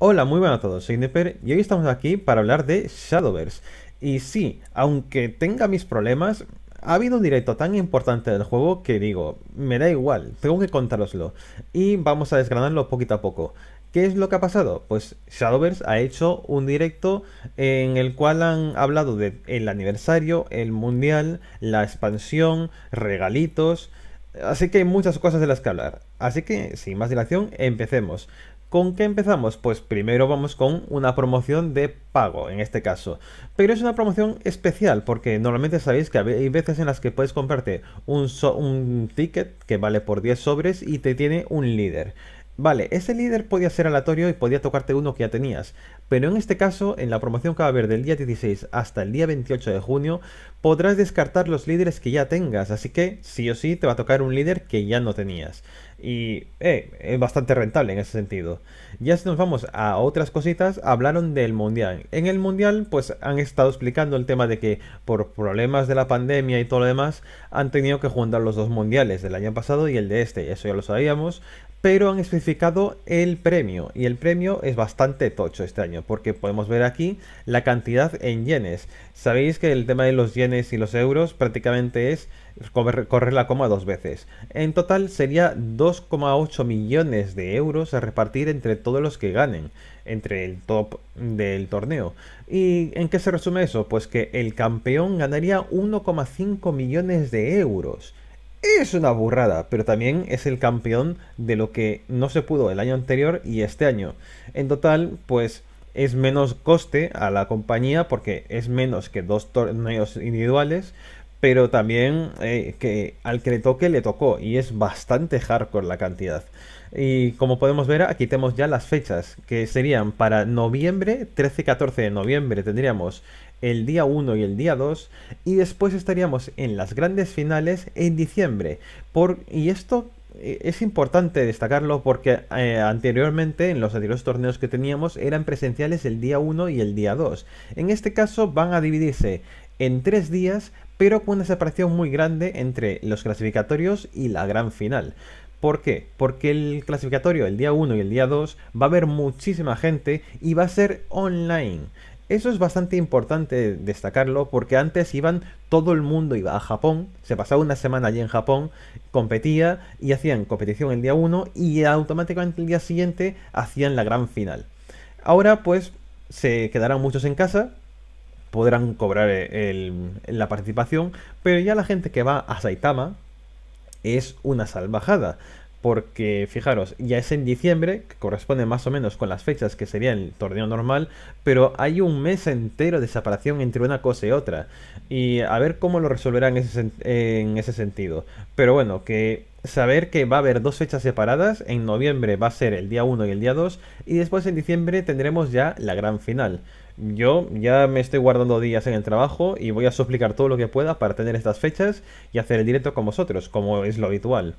Hola, muy buenas a todos, soy Neper y hoy estamos aquí para hablar de Shadowverse. Y sí, aunque tenga mis problemas, ha habido un directo tan importante del juego que digo, me da igual, tengo que contároslo. Y vamos a desgranarlo poquito a poco. ¿Qué es lo que ha pasado? Pues Shadowverse ha hecho un directo en el cual han hablado del el aniversario, el mundial, la expansión, regalitos. Así que hay muchas cosas de las que hablar. Así que, sin más dilación, empecemos. ¿Con qué empezamos? Pues primero vamos con una promoción de pago, en este caso. Pero es una promoción especial, porque normalmente sabéis que hay veces en las que puedes comprarte un, ticket que vale por 10 sobres y te tiene un líder. Vale, ese líder podía ser aleatorio y podía tocarte uno que ya tenías, pero en este caso, en la promoción que va a haber del día 16 hasta el día 28 de junio, podrás descartar los líderes que ya tengas, así que sí o sí te va a tocar un líder que ya no tenías. Y eh, es bastante rentable en ese sentido. Ya si nos vamos a otras cositas, hablaron del Mundial. En el Mundial pues han estado explicando el tema de que por problemas de la pandemia y todo lo demás han tenido que juntar los dos Mundiales, del año pasado y el de este. Eso ya lo sabíamos pero han especificado el premio y el premio es bastante tocho este año porque podemos ver aquí la cantidad en yenes. Sabéis que el tema de los yenes y los euros prácticamente es correr la coma dos veces. En total sería 2,8 millones de euros a repartir entre todos los que ganen, entre el top del torneo. ¿Y en qué se resume eso? Pues que el campeón ganaría 1,5 millones de euros. Es una burrada, pero también es el campeón de lo que no se pudo el año anterior y este año. En total, pues es menos coste a la compañía porque es menos que dos torneos individuales, pero también eh, que al que le toque le tocó y es bastante hardcore la cantidad. Y como podemos ver, aquí tenemos ya las fechas, que serían para noviembre, 13 14 de noviembre tendríamos el día 1 y el día 2, y después estaríamos en las grandes finales en diciembre. Por, y esto eh, es importante destacarlo porque eh, anteriormente, en los anteriores torneos que teníamos, eran presenciales el día 1 y el día 2. En este caso van a dividirse en 3 días pero con una separación muy grande entre los clasificatorios y la gran final. ¿Por qué? Porque el clasificatorio, el día 1 y el día 2, va a haber muchísima gente y va a ser online. Eso es bastante importante destacarlo porque antes iban todo el mundo iba a Japón, se pasaba una semana allí en Japón, competía y hacían competición el día 1 y automáticamente el día siguiente hacían la gran final. Ahora pues se quedarán muchos en casa, podrán cobrar eh, la participación, pero ya la gente que va a Saitama es una salvajada. Porque fijaros, ya es en diciembre, que corresponde más o menos con las fechas que sería el torneo normal, pero hay un mes entero de separación entre una cosa y otra. Y a ver cómo lo resolverán en ese, en ese sentido. Pero bueno, que saber que va a haber dos fechas separadas, en noviembre va a ser el día 1 y el día 2, y después en diciembre tendremos ya la gran final. Yo ya me estoy guardando días en el trabajo y voy a suplicar todo lo que pueda para tener estas fechas y hacer el directo con vosotros, como es lo habitual.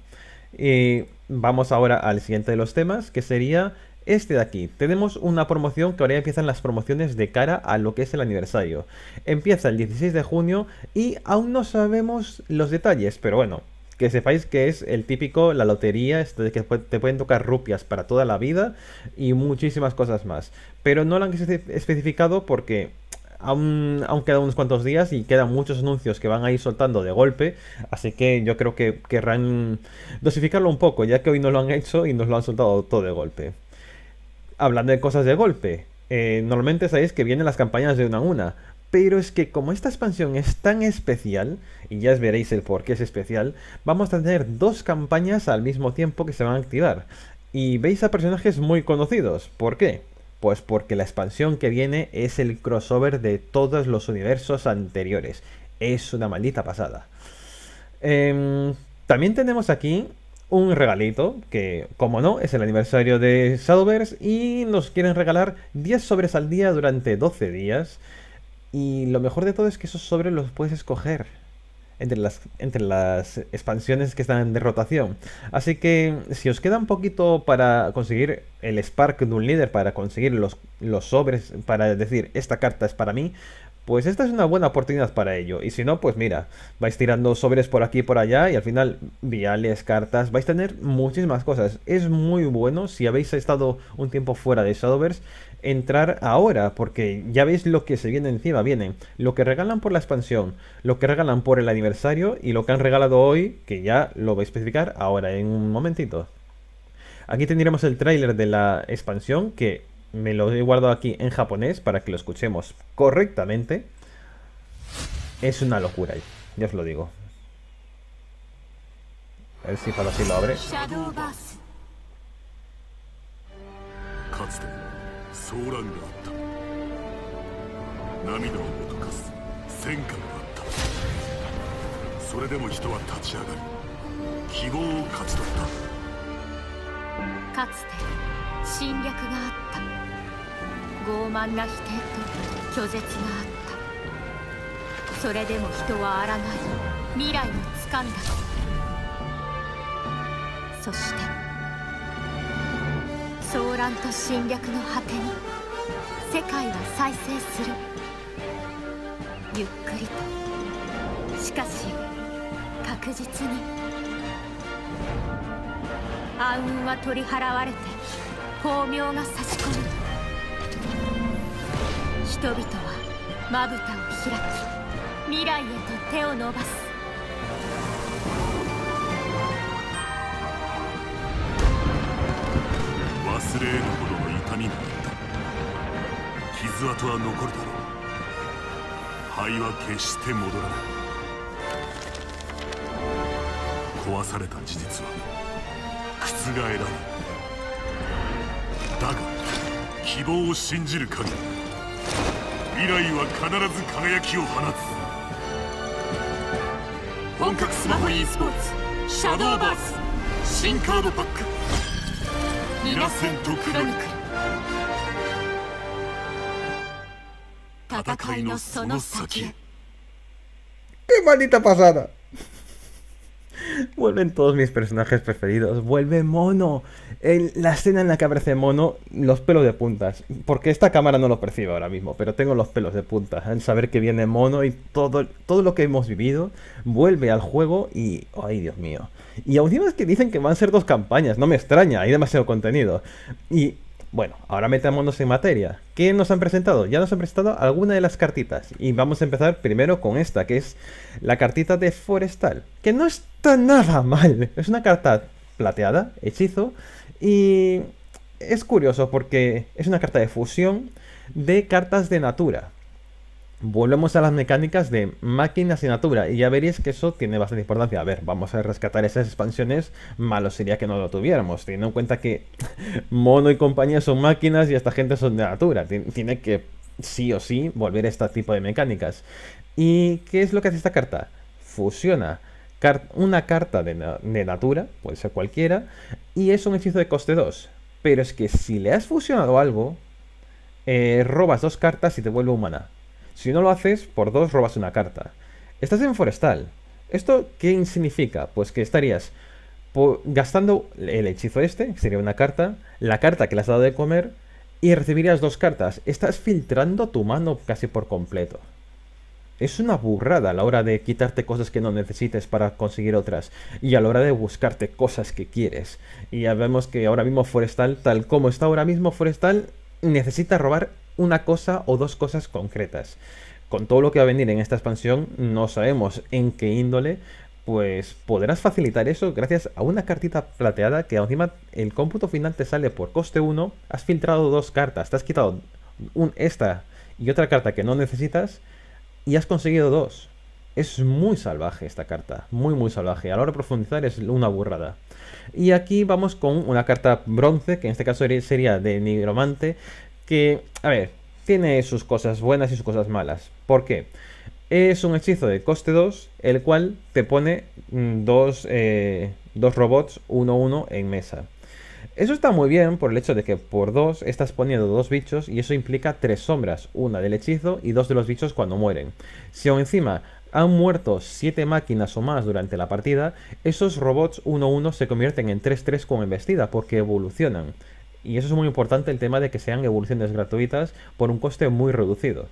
Y vamos ahora al siguiente de los temas, que sería este de aquí. Tenemos una promoción que ahora ya empiezan las promociones de cara a lo que es el aniversario. Empieza el 16 de junio y aún no sabemos los detalles, pero bueno, que sepáis que es el típico, la lotería, este, que te pueden tocar rupias para toda la vida y muchísimas cosas más. Pero no lo han especificado porque aún, quedan unos cuantos días y quedan muchos anuncios que van a ir soltando de golpe, así que yo creo que querrán dosificarlo un poco, ya que hoy no lo han hecho y nos lo han soltado todo de golpe. Hablando de cosas de golpe, eh, normalmente sabéis que vienen las campañas de una a una, pero es que como esta expansión es tan especial, y ya veréis el por qué es especial, vamos a tener dos campañas al mismo tiempo que se van a activar. Y veis a personajes muy conocidos. ¿Por qué? Pues porque la expansión que viene es el crossover de todos los universos anteriores. Es una maldita pasada. Em, también tenemos aquí un regalito, que como no, es el aniversario de Shadowverse y nos quieren regalar 10 sobres al día durante 12 días. Y lo mejor de todo es que esos sobres los puedes escoger entre las, entre las expansiones que están de rotación. Así que si os queda un poquito para conseguir el Spark de un líder, para conseguir los, los sobres, para decir esta carta es para mí, pues esta es una buena oportunidad para ello. Y si no, pues mira, vais tirando sobres por aquí y por allá y al final viales, cartas, vais a tener muchísimas cosas. Es muy bueno si habéis estado un tiempo fuera de Shadowverse entrar ahora, porque ya veis lo que se viene encima. Vienen lo que regalan por la expansión, lo que regalan por el aniversario y lo que han regalado hoy, que ya lo voy a especificar ahora en un momentito. Aquí tendríamos el tráiler de la expansión que me lo he guardado aquí en japonés para que lo escuchemos correctamente. Es una locura, ya os lo digo. A ver si para así lo abre. かつて侵略があった傲慢な否定と拒絶があったそれでも人は抗い未来を掴んだそして騒乱と侵略の果てに世界は再生するゆっくりとしかし確実に。暗雲は取り払われて光明が差し込む人々はまぶたを開き未来へと手を伸ばす忘れ得るほどの痛みがあった傷跡は残るだろう灰は決して戻らない壊された事実は覆らぬだが希望を信じる限り未来は必ず輝きを放つ本格スマホ e スポーツシャドーバース新カードパックイナセントクロニクル戦いのその先へ Que maldita pasada! Vuelven todos mis personajes preferidos. Vuelve Mono. En la escena en la que aparece Mono, los pelos de puntas. Porque esta cámara no lo percibe ahora mismo, pero tengo los pelos de puntas. Al saber que viene Mono y todo, todo lo que hemos vivido vuelve al juego y... ¡Ay, Dios mío! Y aún es que dicen que van a ser dos campañas. No me extraña, hay demasiado contenido. Y bueno, ahora metámonos en materia. ¿Qué nos han presentado? Ya nos han presentado alguna de las cartitas. Y vamos a empezar primero con esta, que es la cartita de Forestal. Que no está nada mal. Es una carta plateada, hechizo. Y es curioso porque es una carta de fusión de cartas de natura. Volvemos a las mecánicas de máquinas y natura y ya veréis que eso tiene bastante importancia. A ver, vamos a rescatar esas expansiones, malo sería que no lo tuviéramos, teniendo en cuenta que Mono y compañía son máquinas y esta gente son de natura. Tiene que sí o sí volver a este tipo de mecánicas. ¿Y qué es lo que hace esta carta? Fusiona una carta de, natura, puede ser cualquiera, y es un hechizo de coste 2. Pero es que si le has fusionado algo, eh, robas dos cartas y te vuelve humana. Si no lo haces, por dos robas una carta. Estás en forestal. ¿Esto qué significa? Pues que estarías gastando el hechizo este, que sería una carta, la carta que le has dado de comer, y recibirías dos cartas. Estás filtrando tu mano casi por completo. Es una burrada a la hora de quitarte cosas que no necesites para conseguir otras y a la hora de buscarte cosas que quieres. Y ya vemos que ahora mismo Forestal, tal como está ahora mismo Forestal, necesita robar una cosa o dos cosas concretas. Con todo lo que va a venir en esta expansión, no sabemos en qué índole, pues podrás facilitar eso gracias a una cartita plateada que encima el cómputo final te sale por coste 1, has filtrado dos cartas, te has quitado un, esta y otra carta que no necesitas y has conseguido dos. Es muy salvaje esta carta, muy muy salvaje. A la hora de profundizar es una burrada. Y aquí vamos con una carta bronce, que en este caso sería de nigromante, que, a ver, tiene sus cosas buenas y sus cosas malas. ¿Por qué? Es un hechizo de coste 2, el cual te pone mm, eh, dos, robots 1-1 en mesa. Eso está muy bien por el hecho de que por dos estás poniendo dos bichos y eso implica tres sombras, una del hechizo y dos de los bichos cuando mueren. Si aún encima han muerto siete máquinas o más durante la partida, esos robots 1-1 se convierten en 3-3 con embestida porque evolucionan. Y eso es muy importante, el tema de que sean evoluciones gratuitas por un coste muy reducido.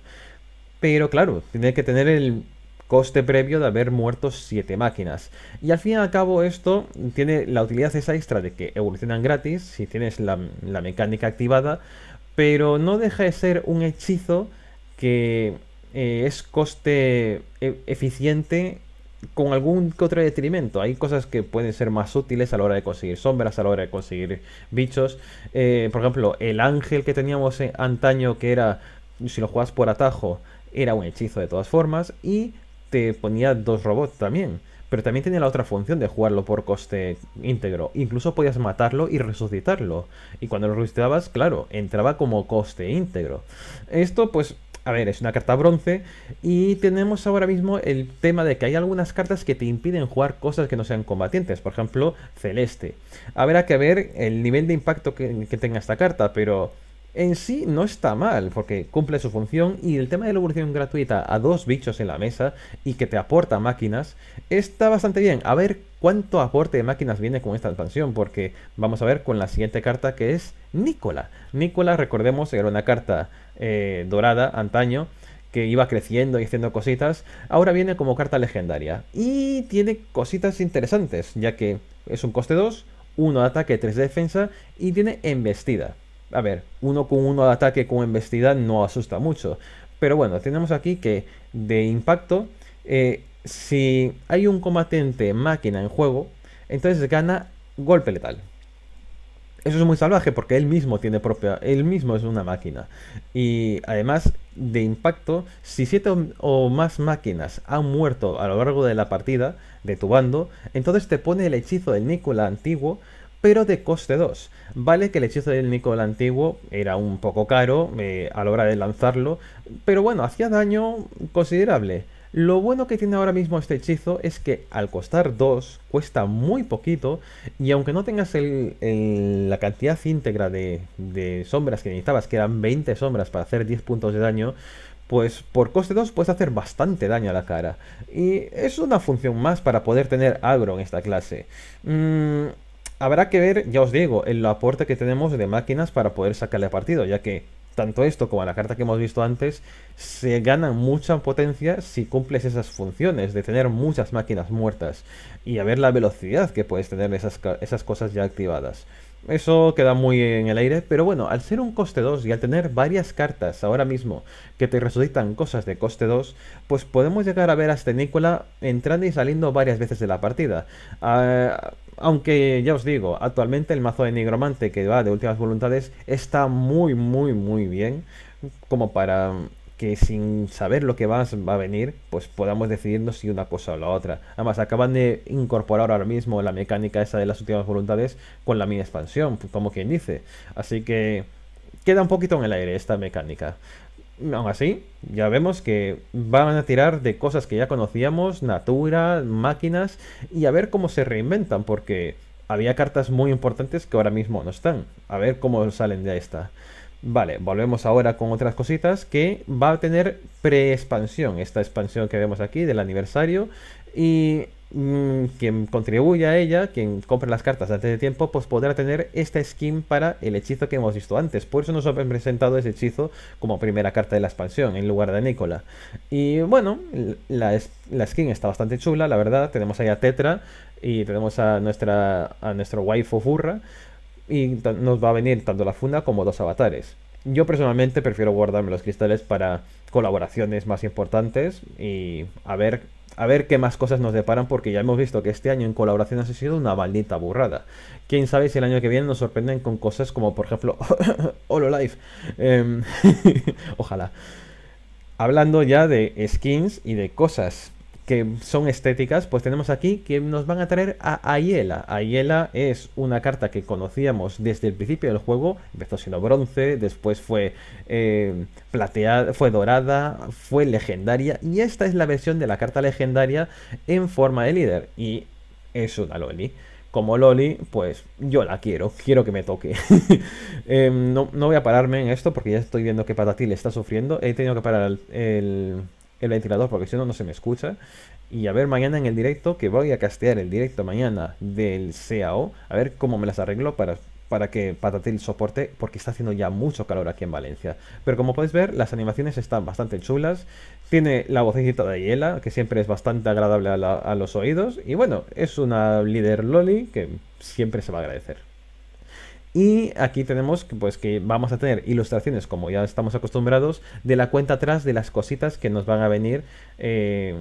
Pero claro, tiene que tener el coste previo de haber muerto 7 máquinas. Y al fin y al cabo esto tiene la utilidad esa extra de que evolucionan gratis si tienes la, mecánica activada, pero no deja de ser un hechizo que eh, es coste eh, eficiente con algún que otro detrimento. Hay cosas que pueden ser más útiles a la hora de conseguir sombras, a la hora de conseguir bichos. Eh, por ejemplo, el ángel que teníamos antaño, que era, si lo jugabas por atajo, era un hechizo de todas formas. Y te ponía dos robots también. Pero también tenía la otra función de jugarlo por coste íntegro. Incluso podías matarlo y resucitarlo. Y cuando lo resucitabas, claro, entraba como coste íntegro. Esto pues a ver, es una carta bronce. Y tenemos ahora mismo el tema de que hay algunas cartas que te impiden jugar cosas que no sean combatientes. Por ejemplo, celeste. Habrá que ver el nivel de impacto que, que tenga esta carta, pero en sí no está mal, porque cumple su función y el tema de la evolución gratuita a dos bichos en la mesa y que te aporta máquinas está bastante bien. A ver cuánto aporte de máquinas viene con esta expansión, porque vamos a ver con la siguiente carta que es Nicola. Nicola, recordemos, era una carta eh, dorada antaño que iba creciendo y haciendo cositas, ahora viene como carta legendaria. Y tiene cositas interesantes, ya que es un coste 2, 1 de ataque, 3 de defensa y tiene embestida a ver, uno con uno de ataque con embestida no asusta mucho. Pero bueno, tenemos aquí que de impacto, eh, si hay un combatente máquina en juego, entonces gana golpe letal. Eso es muy salvaje porque él mismo tiene propia, él mismo es una máquina. Y además de impacto, si siete o más máquinas han muerto a lo largo de la partida de tu bando, entonces te pone el hechizo del Nicola antiguo pero de coste 2. Vale que el hechizo del Nicol antiguo era un poco caro eh, a la hora de lanzarlo, pero bueno, hacía daño considerable. Lo bueno que tiene ahora mismo este hechizo es que al costar 2 cuesta muy poquito y aunque no tengas el, la cantidad íntegra de, de sombras que necesitabas, que eran 20 sombras para hacer 10 puntos de daño, pues por coste 2 puedes hacer bastante daño a la cara. Y es una función más para poder tener agro en esta clase. Mmm Habrá que ver, ya os digo, el aporte que tenemos de máquinas para poder sacarle partido, ya que tanto esto como la carta que hemos visto antes se ganan mucha potencia si cumples esas funciones de tener muchas máquinas muertas y a ver la velocidad que puedes tener esas, esas cosas ya activadas. Eso queda muy en el aire, pero bueno, al ser un coste 2 y al tener varias cartas ahora mismo que te resucitan cosas de coste 2, pues podemos llegar a ver a este entrando y saliendo varias veces de la partida. Ah, aunque ya os digo, actualmente el mazo de Nigromante que va de últimas voluntades está muy, muy, muy bien. Como para que sin saber lo que va, va a venir, pues podamos decidirnos si una cosa o la otra. Además, acaban de incorporar ahora mismo la mecánica esa de las últimas voluntades con la mini expansión, pues como quien dice. Así que queda un poquito en el aire esta mecánica aún así, ya vemos que van a tirar de cosas que ya conocíamos, natura, máquinas, y a ver cómo se reinventan, porque había cartas muy importantes que ahora mismo no están. A ver cómo salen de esta. Vale, volvemos ahora con otras cositas que va a tener pre-expansión, esta expansión que vemos aquí del aniversario. Y Mm, quien contribuya a ella, quien compre las cartas antes de tiempo, pues podrá tener esta skin para el hechizo que hemos visto antes. Por eso nos han presentado ese hechizo como primera carta de la expansión, en lugar de Nicola. Y bueno, la, la skin está bastante chula, la verdad. Tenemos ahí a Tetra y tenemos a, nuestra, a nuestro waifu Furra. Y nos va a venir tanto la funda como dos avatares. Yo personalmente prefiero guardarme los cristales para colaboraciones más importantes y a ver a ver qué más cosas nos deparan porque ya hemos visto que este año en colaboración ha sido una maldita burrada. Quién sabe si el año que viene nos sorprenden con cosas como por ejemplo HoloLive. Em, ojalá. Hablando ya de skins y de cosas que son estéticas, pues tenemos aquí que nos van a traer a Ayela. Ayela es una carta que conocíamos desde el principio del juego, empezó siendo bronce, después fue eh, plateada, fue dorada, fue legendaria, y esta es la versión de la carta legendaria en forma de líder, y es una Loli. Como Loli, pues yo la quiero, quiero que me toque. Em, no, voy a pararme en esto porque ya estoy viendo que Patatil está sufriendo. He tenido que parar el el ventilador porque si no, no se me escucha. Y a ver mañana en el directo, que voy a castear el directo mañana del CAO, a ver cómo me las arreglo para, para que el soporte, porque está haciendo ya mucho calor aquí en Valencia. Pero como podéis ver, las animaciones están bastante chulas. Tiene la vocecita de Yela que siempre es bastante agradable a los oídos. Y bueno, es una líder loli que siempre se va a agradecer. Y aquí tenemos pues, que vamos a tener ilustraciones, como ya estamos acostumbrados, de la cuenta atrás de las cositas que nos van a venir eh,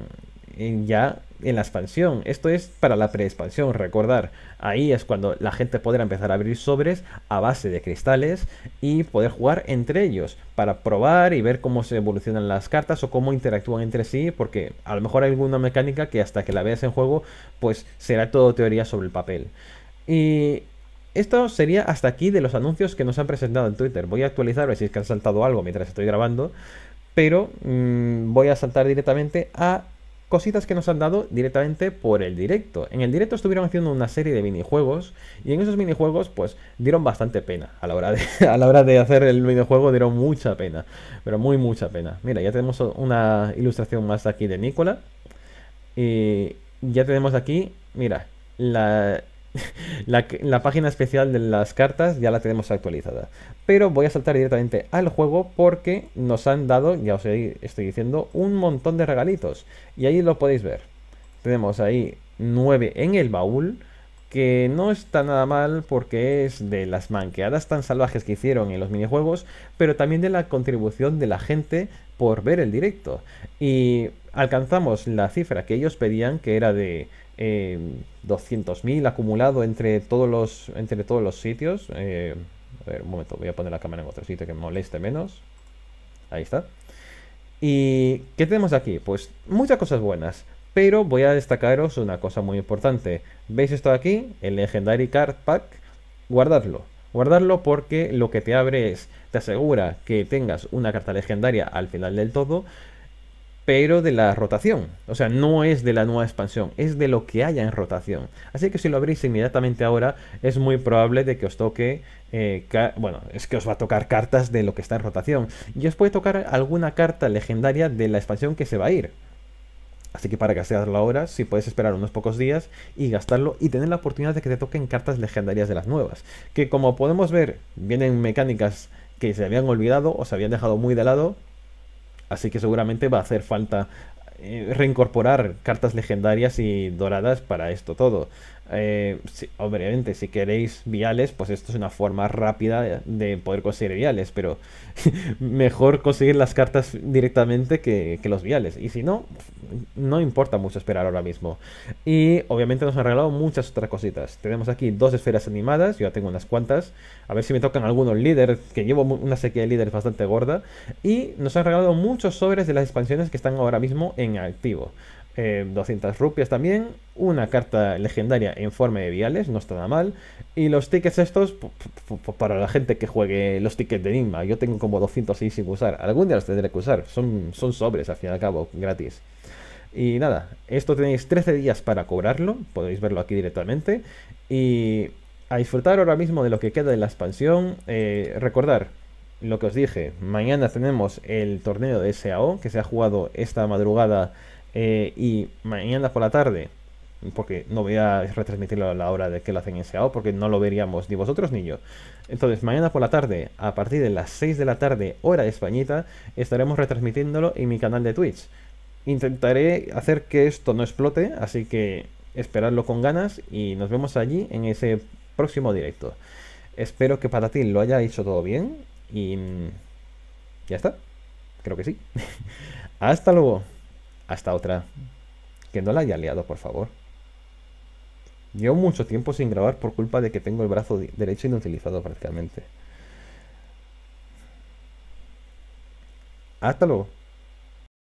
ya en la expansión. Esto es para la preexpansión, recordar. Ahí es cuando la gente podrá empezar a abrir sobres a base de cristales y poder jugar entre ellos para probar y ver cómo se evolucionan las cartas o cómo interactúan entre sí, porque a lo mejor hay alguna mecánica que hasta que la veas en juego, pues será todo teoría sobre el papel. Y esto sería hasta aquí de los anuncios que nos han presentado en Twitter. Voy a actualizar a ver si es que han saltado algo mientras estoy grabando, pero mm, voy a saltar directamente a cositas que nos han dado directamente por el directo. En el directo estuvieron haciendo una serie de minijuegos y en esos minijuegos pues dieron bastante pena a la hora de, a la hora de hacer el videojuego dieron mucha pena, pero muy mucha pena. Mira, ya tenemos una ilustración más aquí de Nicola y ya tenemos aquí, mira, la la, página especial de las cartas ya la tenemos actualizada. Pero voy a saltar directamente al juego porque nos han dado, ya os estoy diciendo, un montón de regalitos. Y ahí lo podéis ver. Tenemos ahí 9 en el baúl, que no está nada mal porque es de las manqueadas tan salvajes que hicieron en los minijuegos, pero también de la contribución de la gente por ver el directo. Y alcanzamos la cifra que ellos pedían, que era de 200.000 acumulado entre todos los, entre todos los sitios. Eh, a ver, un momento, voy a poner la cámara en otro sitio que me moleste menos. Ahí está. ¿Y qué tenemos aquí? Pues muchas cosas buenas, pero voy a destacaros una cosa muy importante. ¿Veis esto aquí? El Legendary Card Pack. guardadlo, guardadlo porque lo que te abre es, te asegura que tengas una carta legendaria al final del todo, pero de la rotación. O sea, no es de la nueva expansión, es de lo que haya en rotación. Así que si lo abrís inmediatamente ahora, es muy probable de que os toque, eh, bueno, es que os va a tocar cartas de lo que está en rotación. Y os puede tocar alguna carta legendaria de la expansión que se va a ir. Así que para gastarlo ahora, si puedes esperar unos pocos días y gastarlo y tener la oportunidad de que te toquen cartas legendarias de las nuevas. Que como podemos ver, vienen mecánicas que se habían olvidado o se habían dejado muy de lado, Así que seguramente va a hacer falta eh, reincorporar cartas legendarias y doradas para esto todo. Eh, obviamente, si queréis viales, pues esto es una forma rápida de poder conseguir viales, pero mejor conseguir las cartas directamente que, que, los viales. Y si no, no importa mucho esperar ahora mismo. Y obviamente nos han regalado muchas otras cositas. Tenemos aquí dos esferas animadas, yo ya tengo unas cuantas. A ver si me tocan algunos líderes, que llevo una sequía de líderes bastante gorda. Y nos han regalado muchos sobres de las expansiones que están ahora mismo en activo. 200 eh, rupias también, una carta legendaria en forma de viales, no está nada mal. Y los tickets estos, para la gente que juegue los tickets de Enigma, yo tengo como 206 sin usar, algún día los tendré que usar, son, son sobres al fin y al cabo, gratis. Y nada, esto tenéis 13 días para cobrarlo, podéis verlo aquí directamente. Y a disfrutar ahora mismo de lo que queda de la expansión, eh, recordar lo que os dije, mañana tenemos el torneo de SAO que se ha jugado esta madrugada eh, y mañana por la tarde, porque no voy a retransmitirlo a la hora de que lo hacen en SAO porque no lo veríamos ni vosotros ni yo. Entonces, mañana por la tarde, a partir de las 6 de la tarde, hora de españita, estaremos retransmitiéndolo en mi canal de Twitch. Intentaré hacer que esto no explote, así que esperadlo con ganas y nos vemos allí en ese próximo directo. Espero que para ti lo haya hecho todo bien y ya está. Creo que sí. Hasta luego. Hasta otra. Que no la haya liado, por favor. Llevo mucho tiempo sin grabar por culpa de que tengo el brazo derecho inutilizado prácticamente. Hasta luego.